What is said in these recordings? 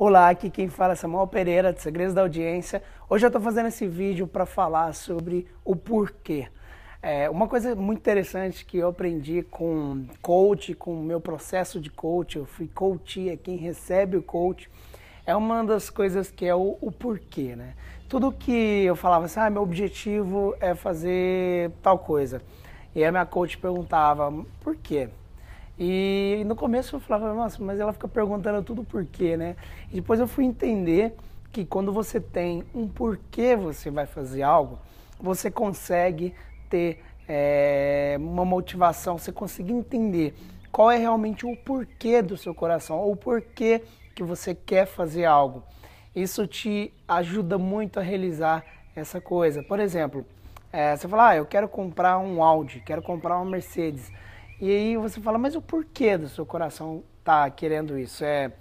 Olá, aqui quem fala é Samuel Pereira, de Segredos da Audiência. Hoje eu estou fazendo esse vídeo para falar sobre o porquê. É, uma coisa muito interessante que eu aprendi com coach, com o meu processo de coach, eu fui coach, é quem recebe o coach, é uma das coisas que é o, o porquê, né? Tudo que eu falava assim, ah, meu objetivo é fazer tal coisa. E a minha coach perguntava, por quê? E no começo eu falava, nossa, mas ela fica perguntando tudo por quê, né? E depois eu fui entender que quando você tem um porquê você vai fazer algo, você consegue ter é, uma motivação, você consegue entender qual é realmente o porquê do seu coração, ou o porquê que você quer fazer algo. Isso te ajuda muito a realizar essa coisa. Por exemplo, é, você fala, ah, eu quero comprar um Audi, quero comprar uma Mercedes. E aí você fala, mas o porquê do seu coração tá querendo isso? É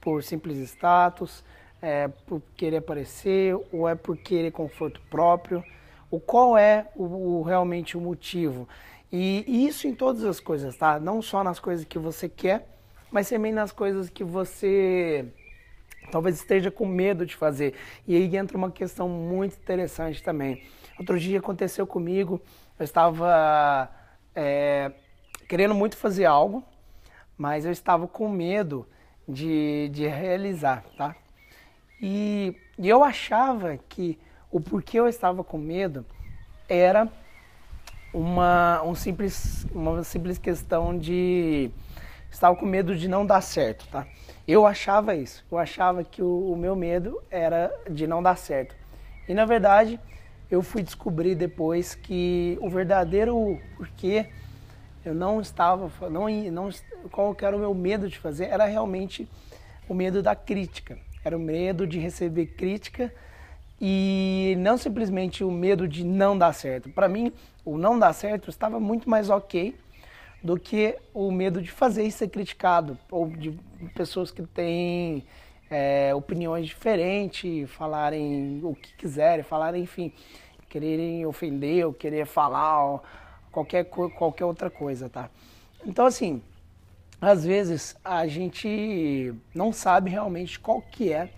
por simples status? É por querer aparecer? Ou é por querer conforto próprio? O qual é o, o, realmente o motivo? E, isso em todas as coisas, tá? Não só nas coisas que você quer, mas também nas coisas que você talvez esteja com medo de fazer. E aí entra uma questão muito interessante também. Outro dia aconteceu comigo, eu estava é, querendo muito fazer algo, mas eu estava com medo de, de realizar, tá? E, e eu achava que o porquê eu estava com medo era uma, um simples, uma simples questão de. Estava com medo de não dar certo, tá? Eu achava isso. Eu achava que o, o meu medo era de não dar certo. E na verdade, eu fui descobrir depois que o verdadeiro porquê eu não estava, não, não, qual era o meu medo de fazer? Era realmente o medo da crítica. Era o medo de receber crítica e não simplesmente o medo de não dar certo. Para mim, o não dar certo estava muito mais ok do que o medo de fazer e ser criticado ou de pessoas que têm é, opiniões diferentes, falarem o que quiserem, falarem, enfim, quererem ofender ou querer falar. Ou, qualquer, qualquer outra coisa, tá? Então, assim, às vezes a gente não sabe realmente qual que é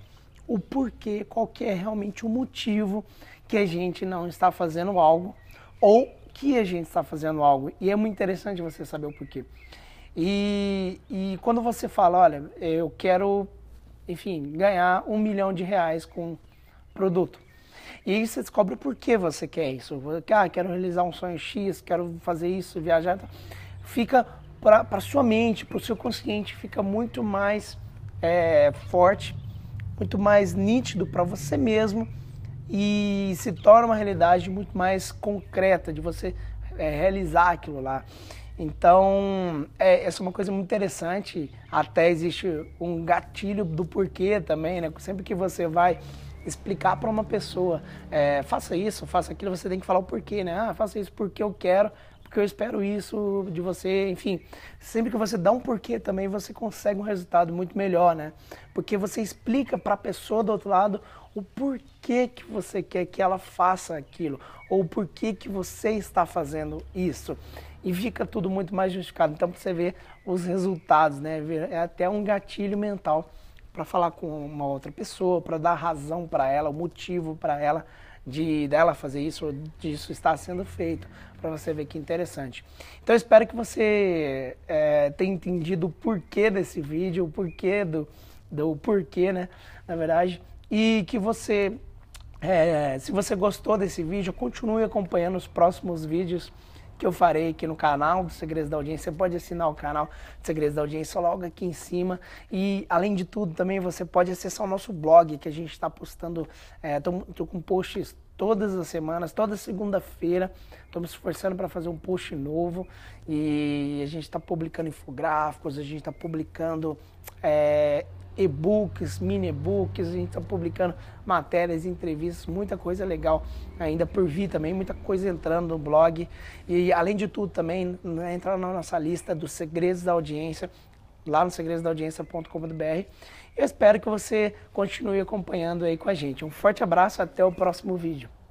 o porquê, qual que é realmente o motivo que a gente não está fazendo algo ou que a gente está fazendo algo. E é muito interessante você saber o porquê. E, e quando você fala, olha, eu quero, enfim, ganhar um milhão de reais com produto. E aí você descobre por que você quer isso. Ah, quero realizar um sonho X, quero fazer isso, viajar. Tá? Fica para sua mente, para o seu consciente, fica muito mais é, forte, muito mais nítido para você mesmo e se torna uma realidade muito mais concreta de você é, realizar aquilo lá. Então, é, essa é uma coisa muito interessante. Até existe um gatilho do porquê também, né? Sempre que você vai explicar para uma pessoa, é, faça isso, faça aquilo, você tem que falar o porquê, né? Ah, faça isso porque eu quero, porque eu espero isso de você, enfim. Sempre que você dá um porquê também, você consegue um resultado muito melhor, né? Porque você explica para a pessoa do outro lado o porquê que você quer que ela faça aquilo, ou o porquê que você está fazendo isso. E fica tudo muito mais justificado. Então, você vê os resultados, né? É até um gatilho mental para falar com uma outra pessoa, para dar razão para ela, o motivo para ela de dela fazer isso ou disso estar sendo feito, para você ver que interessante. Então espero que você é, tenha entendido o porquê desse vídeo, o porquê do, do porquê, né? Na verdade, e que você, é, se você gostou desse vídeo, continue acompanhando os próximos vídeos que eu farei aqui no canal do Segredos da Audiência. Você pode assinar o canal do Segredos da Audiência logo aqui em cima. E, além de tudo, também você pode acessar o nosso blog, que a gente está postando. Estou eh, é, com posts todas as semanas, toda segunda-feira. Estamos esforçando para fazer um post novo e a gente está publicando infográficos, a gente está publicando é, e-books, mini e-books, a gente está publicando matérias, entrevistas, muita coisa legal ainda por vir também, muita coisa entrando no blog. E além de tudo também, né, entrar na nossa lista dos segredos da audiência, lá no segredosdaudiência.com.br. Eu espero que você continue acompanhando aí com a gente. Um forte abraço, até o próximo vídeo.